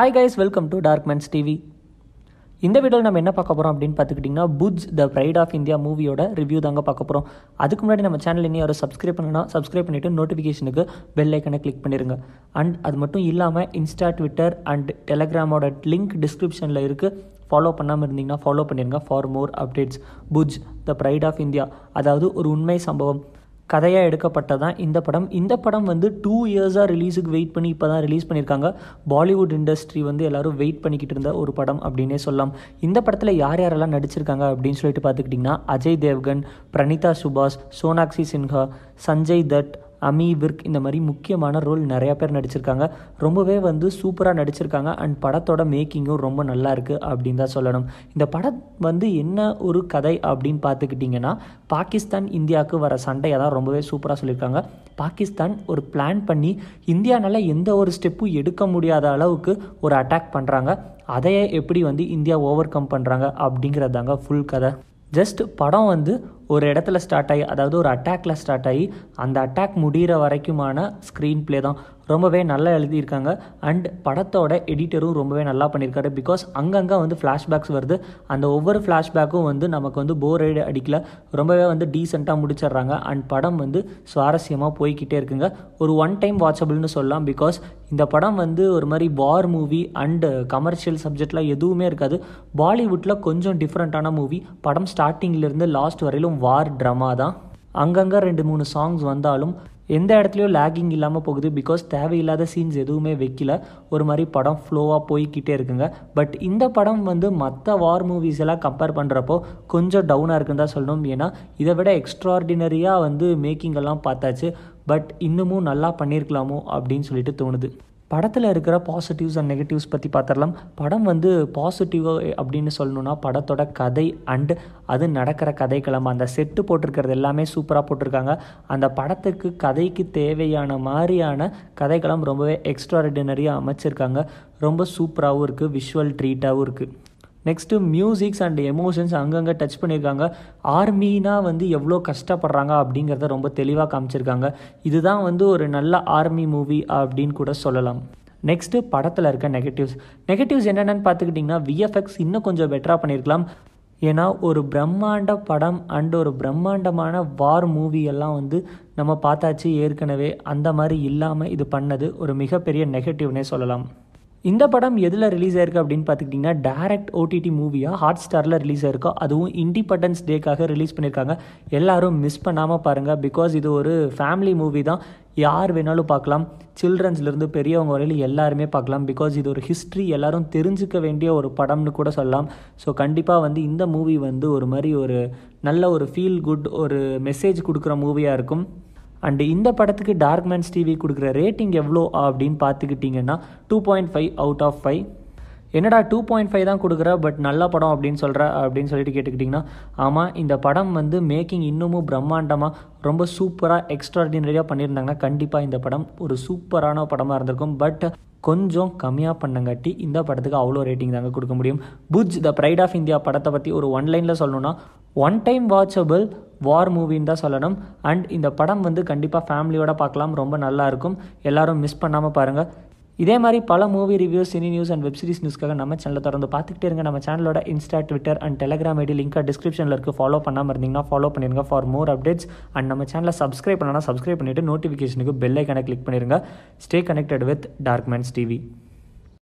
hi guys welcome to Dark Man's TV இந்த வீடியோவில் நம்ம என்ன பார்க்க போகிறோம் அப்படின்னு பார்த்துக்கிட்டிங்கன்னா புட்ஸ் த ப்ரைட் ஆஃப் இந்தியா மூவியோட ரிவ்யூ தாங்க பார்க்க போகிறோம் அதுக்கு முன்னாடி நம்ம சேனல் இனி யாரும் சப்ஸ்கிரைப் பண்ணுனா சப்ஸ்கிரைப் பண்ணிவிட்டு நோட்டிஃபிகேஷனுக்கு பெல் ஐக்கனை கிளிக் பண்ணிடுங்க அண்ட் அது மட்டும் இல்லாமல் இன்ஸ்டா ட்விட்டர் அண்ட் டெலகிராமோட லிங்க் டிஸ்கிரிப்ஷனில் இருக்குது ஃபாலோ பண்ணாமல் இருந்தீங்கன்னா ஃபாலோ பண்ணிடுங்க ஃபார் மோர் அப்டேட்ஸ் புட்ஸ் த ப்ரைட் ஆஃப் இந்தியா அதாவது ஒரு உண்மை சம்பவம் கதையாக எடுக்கப்பட்டதான் இந்த படம் இந்த படம் வந்து டூ இயர்ஸாக ரிலீஸுக்கு வெயிட் பண்ணி இப்போ தான் ரிலீஸ் பண்ணியிருக்காங்க பாலிவுட் இண்டஸ்ட்ரி வந்து எல்லோரும் வெயிட் பண்ணிக்கிட்டு இருந்த ஒரு படம் அப்படின்னே சொல்லலாம் இந்த படத்தில் யார் யாரெல்லாம் நடிச்சிருக்காங்க அப்படின்னு சொல்லிட்டு பார்த்துக்கிட்டிங்கன்னா அஜய் தேவ்கன் பிரனிதா சுபாஷ் சோனாக்ஷி சின்ஹா சஞ்சய் தட் அமி விர்க் இந்த மாதிரி முக்கியமான ரோல் நிறையா பேர் நடிச்சிருக்காங்க ரொம்பவே வந்து சூப்பராக நடிச்சிருக்காங்க அண்ட் படத்தோட மேக்கிங்கும் ரொம்ப நல்லா இருக்குது அப்படின்னு தான் சொல்லணும் இந்த படம் வந்து என்ன ஒரு கதை அப்படின்னு பார்த்துக்கிட்டிங்கன்னா பாகிஸ்தான் இந்தியாவுக்கு வர சண்டையை தான் ரொம்பவே சூப்பராக சொல்லியிருக்காங்க பாகிஸ்தான் ஒரு பிளான் பண்ணி இந்தியானால் எந்த ஒரு ஸ்டெப்பும் எடுக்க முடியாத அளவுக்கு ஒரு அட்டாக் பண்ணுறாங்க அதையே எப்படி வந்து இந்தியா ஓவர் கம் பண்ணுறாங்க அப்படிங்கிறதாங்க ஃபுல் கதை ஜஸ்ட் படம் வந்து ஒரு இடத்துல ஸ்டார்ட் ஆகி அதாவது ஒரு அட்டாக்கில் ஸ்டார்ட் ஆகி அந்த அட்டாக் முடிகிற வரைக்குமான ஸ்க்ரீன் ப்ளே தான் ரொம்பவே நல்லா எழுதியிருக்காங்க அண்ட் படத்தோட எடிட்டரும் ரொம்பவே நல்லா பண்ணியிருக்காரு பிகாஸ் அங்கங்கே வந்து ஃப்ளாஷ்பேக்ஸ் வருது அந்த ஒவ்வொரு ஃப்ளாஷ்பேக்கும் வந்து நமக்கு வந்து போர் அடிக்கல ரொம்பவே வந்து டீசெண்டாக முடிச்சிடுறாங்க அண்ட் படம் வந்து சுவாரஸ்யமாக போய்கிட்டே இருக்குங்க ஒரு ஒன் டைம் வாட்சபிள்னு சொல்லலாம் பிகாஸ் இந்த படம் வந்து ஒரு மாதிரி வார் மூவி அண்டு கமர்ஷியல் சப்ஜெக்ட்லாம் எதுவுமே இருக்காது பாலிவுட்டில் கொஞ்சம் டிஃப்ரெண்ட்டான மூவி படம் ஸ்டார்டிங்லேருந்து லாஸ்ட் வரையிலும் வார் ட்ரமா தான் அங்கங்கே ரெண்டு மூணு சாங்ஸ் வந்தாலும் எந்த இடத்துலையும் லேகிங் இல்லாமல் போகுது பிகாஸ் தேவையில்லாத சீன்ஸ் எதுவுமே வைக்கல ஒரு மாதிரி படம் ஃப்ளோவாக போய்கிட்டே இருக்குங்க பட் இந்த படம் வந்து மற்ற வார் மூவிஸ் எல்லாம் கம்பேர் பண்ணுறப்போ கொஞ்சம் டவுனாக இருக்குன்னு தான் சொல்லணும் ஏன்னா இதை விட எக்ஸ்ட்ராடினரியாக வந்து மேக்கிங் எல்லாம் பார்த்தாச்சு பட் இன்னமும் நல்லா பண்ணியிருக்கலாமோ அப்படின்னு சொல்லிட்டு தோணுது படத்தில் இருக்கிற பாசிட்டிவ்ஸ் அண்ட் நெகட்டிவ்ஸ் பற்றி பார்த்துடலாம் படம் வந்து பாசிட்டிவ் அப்படின்னு சொல்லணுன்னா படத்தோட கதை அண்டு அது நடக்கிற கதைக்கிழமை அந்த செட்டு போட்டிருக்கிறது எல்லாமே சூப்பராக போட்டிருக்காங்க அந்த படத்துக்கு கதைக்கு தேவையான மாதிரியான கதைக்களம் ரொம்பவே எக்ஸ்ட்ராடினரியாக அமைச்சிருக்காங்க ரொம்ப சூப்பராகவும் இருக்குது விஷுவல் ட்ரீட்டாகவும் இருக்குது நெக்ஸ்ட்டு மியூசிக்ஸ் அண்ட் எமோஷன்ஸ் அங்கங்கே டச் பண்ணியிருக்காங்க ஆர்மினா வந்து எவ்வளோ கஷ்டப்படுறாங்க அப்படிங்கிறத ரொம்ப தெளிவாக காமிச்சிருக்காங்க இதுதான் வந்து ஒரு நல்ல ஆர்மி மூவி அப்படின்னு கூட சொல்லலாம் நெக்ஸ்ட்டு படத்தில் இருக்க நெகட்டிவ்ஸ் நெகட்டிவ்ஸ் என்னென்னு பார்த்துக்கிட்டிங்கன்னா விஎஃப்எக்ஸ் இன்னும் கொஞ்சம் பெட்டராக பண்ணியிருக்கலாம் ஏன்னா ஒரு பிரம்மாண்ட படம் அண்ட் ஒரு பிரம்மாண்டமான வார் மூவி எல்லாம் வந்து நம்ம பார்த்தாச்சு ஏற்கனவே அந்த மாதிரி இல்லாமல் இது பண்ணது ஒரு மிகப்பெரிய நெகட்டிவ்னே சொல்லலாம் இந்த படம் எதில் ரிலீஸ் ஆயிருக்கு அப்படின்னு பார்த்துக்கிட்டிங்கன்னா டேரக்ட் ஓடிடி மூவியாக ஹாட் ஸ்டாரில் ரிலீஸ் ஆயிருக்கும் அதுவும் இண்டிபெண்டன்ஸ் டேக்காக ரிலீஸ் பண்ணியிருக்காங்க எல்லாரும் மிஸ் பண்ணாமல் பாருங்கள் பிகாஸ் இது ஒரு ஃபேமிலி மூவி தான் யார் வேணாலும் பார்க்கலாம் சில்ட்ரன்ஸ்லேருந்து பெரியவங்க வரையில் எல்லாருமே பார்க்கலாம் பிகாஸ் இது ஒரு ஹிஸ்ட்ரி எல்லாரும் தெரிஞ்சுக்க வேண்டிய ஒரு படம்னு கூட சொல்லலாம் ஸோ கண்டிப்பாக வந்து இந்த மூவி வந்து ஒரு மாதிரி ஒரு நல்ல ஒரு ஃபீல் குட் ஒரு மெசேஜ் கொடுக்குற மூவியாக இருக்கும் அண்டு இந்த படத்துக்கு டார்க் மேன்ஸ் டிவி கொடுக்குற ரேட்டிங் எவ்வளோ அப்படின்னு பார்த்துக்கிட்டிங்கன்னா two point five out of five என்னடா டூ பாயிண்ட் ஃபைவ் தான் கொடுக்குற பட் நல்ல படம் அப்படின்னு சொல்கிற அப்படின்னு சொல்லிட்டு கேட்டுக்கிட்டிங்கன்னா ஆமாம் இந்த படம் வந்து மேக்கிங் இன்னமும் பிரம்மாண்டமாக ரொம்ப சூப்பராக எக்ஸ்ட்ராடினரியாக பண்ணியிருந்தாங்கன்னா கண்டிப்பாக இந்த படம் ஒரு சூப்பரான படமாக இருந்திருக்கும் பட் கொஞ்சம் கம்மியாக பண்ணங்காட்டி இந்த படத்துக்கு அவ்வளோ ரேட்டிங் தாங்க கொடுக்க முடியும் Bhuj the pride of India படத்தை பற்றி ஒரு ஒன்லைனில் சொல்லணும்னா ஒன் டைம் வாட்சபிள் வார் மூவின்னு தான் சொல்லணும் அண்ட் இந்த படம் வந்து கண்டிப்பாக ஃபேமிலியோட பார்க்கலாம் ரொம்ப நல்லாயிருக்கும் எல்லோரும் மிஸ் பண்ணாமல் பாருங்கள் இதே மாதிரி பல movie reviews cine news and web series நியூஸ்க்காக நம்ம சேனலில் தொடர்ந்து பார்த்துக்கிட்டே இருங்க நம்ம சேனலோட Insta Twitter and Telegram ID லிங்காக டிஸ்கிரிப்ஷனில் இருக்குது ஃபாலோ பண்ணாமல் இருந்தீங்கன்னா ஃபாலோ பண்ணிருங்க ஃபார் மோர் அப்டேட்ஸ் அண்ட் நம்ம சேனலை சப்ஸ்கிரைப் பண்ணனா சப்ஸ்கிரைப் பண்ணிவிட்டு நோட்டிஃபிகேஷனுக்கு பெல் ஐக்கனை கிளிக் பண்ணிருங்க stay connected with Dark Man's TV